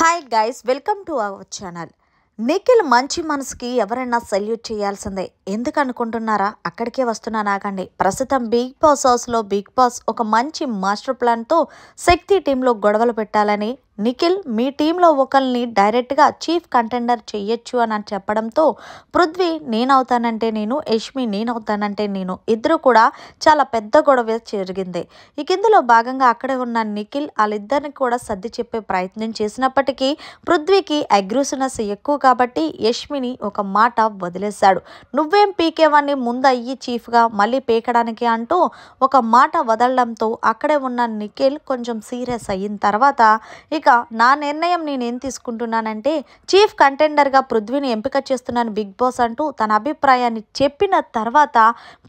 hi guys welcome to our channel Nikhil మంచి మనసుకి ఎవరైనా సెల్యూట్ చేయాల్సిందే ఎందుకు అనుకుంటున్నారా అక్కడికే వస్తున్నా నాకండి ప్రస్తుతం బిగ్ బాస్ హౌస్లో బిగ్ బాస్ ఒక మంచి మాస్టర్ ప్లాన్తో శక్తి టీంలో గొడవలు పెట్టాలని నిఖిల్ మీ టీంలో ఒకరిని డైరెక్ట్గా చీఫ్ కంటెండర్ చెయ్యొచ్చు అని చెప్పడంతో పృథ్వీ నేనవుతానంటే నేను యష్మి నేనవుతానంటే నేను ఇద్దరు కూడా చాలా పెద్ద గొడవ జరిగింది ఇక ఇందులో భాగంగా అక్కడే ఉన్న నిఖిల్ వాళ్ళిద్దరిని కూడా సర్ది చెప్పే ప్రయత్నం చేసినప్పటికీ పృథ్వీకి అగ్రూసినెస్ ఎక్కువ కాబట్టి యష్మిని ఒక మాట వదిలేశాడు నువ్వేం పీకేవాన్ని ముందయ్యి చీఫ్గా మళ్ళీ పీకడానికి అంటూ ఒక మాట వదలడంతో అక్కడే ఉన్న నిఖిల్ కొంచెం సీరియస్ అయిన తర్వాత ఇక నా నిర్ణయం నేను ఏం తీసుకుంటున్నానంటే చీఫ్ కంటెండర్గా పృథ్వీని ఎంపిక చేస్తున్నాను బిగ్ బాస్ అంటూ తన అభిప్రాయాన్ని చెప్పిన తర్వాత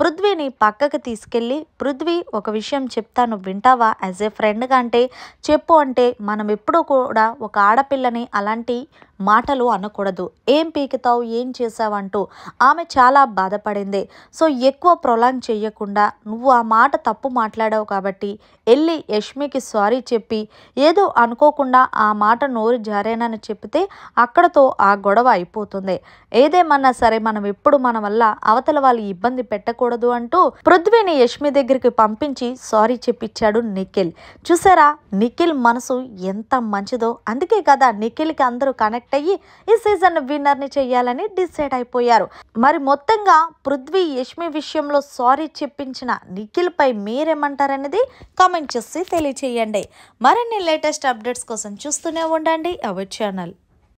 పృథ్వీని పక్కకు తీసుకెళ్ళి పృథ్వీ ఒక విషయం చెప్తాను వింటావా యాజ్ ఏ ఫ్రెండ్గా అంటే చెప్పు అంటే మనం ఎప్పుడూ కూడా ఒక ఆడపిల్లని అలాంటి మాటలు అనకూడదు ఏం పీకుతావు ఏం చేసావంటూ ఆమె చాలా బాధపడింది సో ఎక్కువ ప్రొలాంగ్ చేయకుండా నువ్వు ఆ మాట తప్పు మాట్లాడావు కాబట్టి వెళ్ళి యష్మికి సారీ చెప్పి ఏదో అనుకోకుండా ఆ మాట నోరు జారేనని చెప్తే అక్కడతో ఆ గొడవ అయిపోతుంది ఏదేమన్నా సరే మనం ఎప్పుడు మన వల్ల అవతల వాళ్ళు ఇబ్బంది పెట్టకూడదు అంటూ పృథ్వీని యష్మి దగ్గరికి పంపించి సారీ చెప్పించాడు నిఖిల్ చూసారా నిఖిల్ మనసు ఎంత మంచిదో అందుకే కదా నిఖిల్కి అందరూ కనెక్ట్ సెలెక్ట్ అయ్యి ఈ సీజన్ విన్నర్ని చేయాలని డిసైడ్ అయిపోయారు మరి మొత్తంగా పృథ్వీ యష్మి విషయంలో సారీ చెప్పించిన నిఖిల్పై మీరేమంటారనేది కామెంట్ చేసి తెలియచేయండి మరిన్ని లేటెస్ట్ అప్డేట్స్ కోసం చూస్తూనే ఉండండి అవర్ ఛానల్